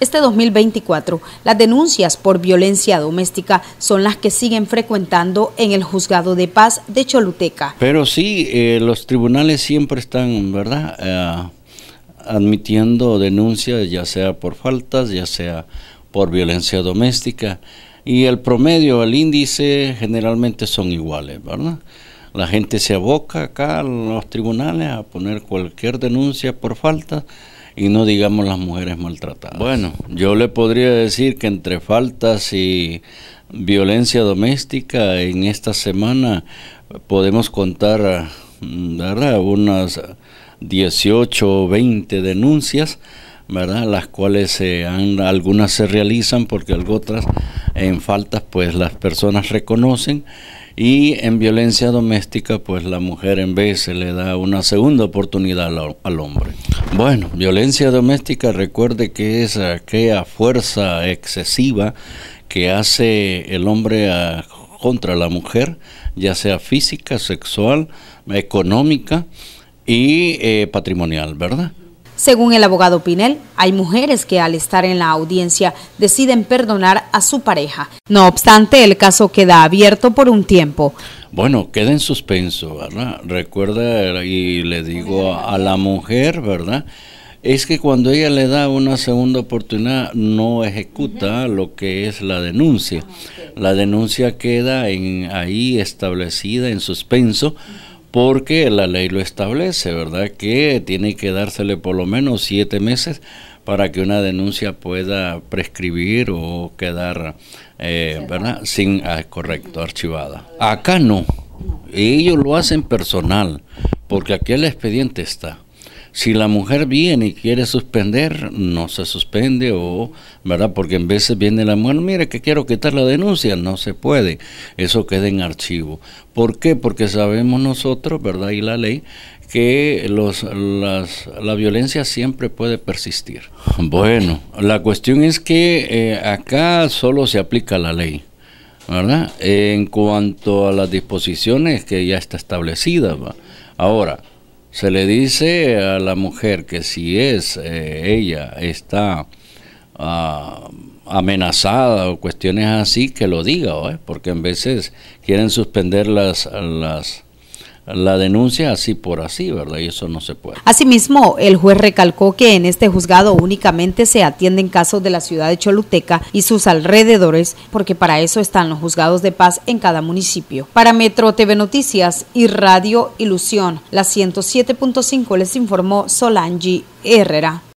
este 2024. Las denuncias por violencia doméstica son las que siguen frecuentando en el Juzgado de Paz de Choluteca. Pero sí, eh, los tribunales siempre están, ¿verdad? Eh, admitiendo denuncias, ya sea por faltas, ya sea por violencia doméstica. Y el promedio, el índice, generalmente son iguales, ¿verdad? La gente se aboca acá a los tribunales a poner cualquier denuncia por falta y no digamos las mujeres maltratadas. Bueno, yo le podría decir que entre faltas y violencia doméstica en esta semana podemos contar ¿verdad? unas 18 o 20 denuncias, ¿verdad? las cuales se han, algunas se realizan porque otras en faltas pues las personas reconocen y en violencia doméstica pues la mujer en vez se le da una segunda oportunidad al hombre. Bueno, violencia doméstica recuerde que es aquella fuerza excesiva que hace el hombre contra la mujer, ya sea física, sexual, económica y eh, patrimonial, ¿verdad? Según el abogado Pinel, hay mujeres que al estar en la audiencia deciden perdonar a su pareja. No obstante, el caso queda abierto por un tiempo. Bueno, queda en suspenso, ¿verdad? Recuerda, y le digo a, la mujer, ¿verdad? es que cuando ella le da una segunda oportunidad no ejecuta lo que es la denuncia. Ah, la denuncia queda en, ahí establecida en suspenso porque la ley lo establece, ¿verdad? Que tiene que dársele por lo menos siete meses para que una denuncia pueda prescribir o quedar, eh, ¿verdad? Sin, ah, correcto, archivada. Acá no. Ellos lo hacen personal, porque aquí el expediente está. Si la mujer viene y quiere suspender, no se suspende o, ¿verdad? Porque en veces viene la mujer, mire que quiero quitar la denuncia, no se puede, eso queda en archivo. ¿Por qué? Porque sabemos nosotros, ¿verdad? Y la ley que los, las, la violencia siempre puede persistir. Bueno, la cuestión es que eh, acá solo se aplica la ley. ¿verdad? En cuanto a las disposiciones que ya está establecida, ¿va? ahora se le dice a la mujer que si es eh, ella está ah, amenazada o cuestiones así, que lo diga, ¿eh? porque en veces quieren suspender las, las la denuncia así por así, ¿verdad? Y eso no se puede. Asimismo, el juez recalcó que en este juzgado únicamente se atienden casos de la ciudad de Choluteca y sus alrededores, porque para eso están los juzgados de paz en cada municipio. Para Metro TV Noticias y Radio Ilusión, la 107.5 les informó Solangi Herrera.